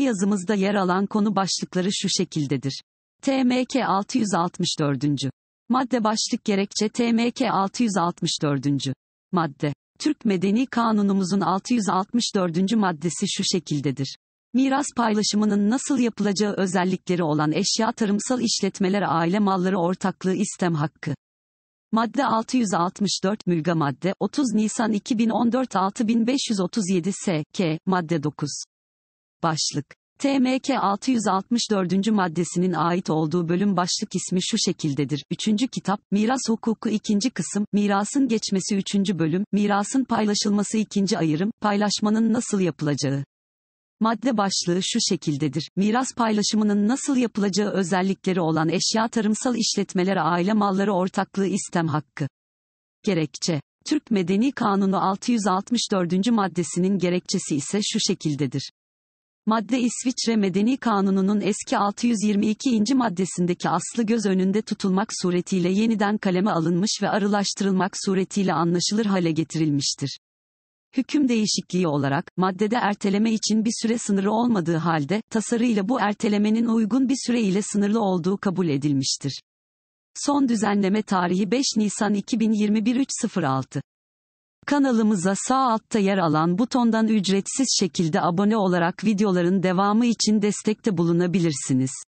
yazımızda yer alan konu başlıkları şu şekildedir. TMK 664. Madde başlık gerekçe TMK 664. Madde. Türk Medeni Kanunumuzun 664. maddesi şu şekildedir. Miras paylaşımının nasıl yapılacağı özellikleri olan eşya tarımsal işletmeler aile malları ortaklığı istem hakkı. Madde 664 Mülga Madde 30 Nisan 2014 6537 SK Madde 9 Başlık TMK 664. maddesinin ait olduğu bölüm başlık ismi şu şekildedir. 3. kitap, Miras Hukuku 2. kısım, Mirasın geçmesi 3. bölüm, Mirasın paylaşılması 2. ayırım, paylaşmanın nasıl yapılacağı. Madde başlığı şu şekildedir. Miras paylaşımının nasıl yapılacağı özellikleri olan eşya tarımsal işletmeler aile malları ortaklığı istem hakkı. Gerekçe Türk Medeni Kanunu 664. maddesinin gerekçesi ise şu şekildedir. Madde İsviçre Medeni Kanunu'nun eski 622. maddesindeki aslı göz önünde tutulmak suretiyle yeniden kaleme alınmış ve arılaştırılmak suretiyle anlaşılır hale getirilmiştir. Hüküm değişikliği olarak, maddede erteleme için bir süre sınırı olmadığı halde, tasarıyla bu ertelemenin uygun bir süre ile sınırlı olduğu kabul edilmiştir. Son düzenleme tarihi 5 Nisan 2021 3.06 Kanalımıza sağ altta yer alan butondan ücretsiz şekilde abone olarak videoların devamı için destekte bulunabilirsiniz.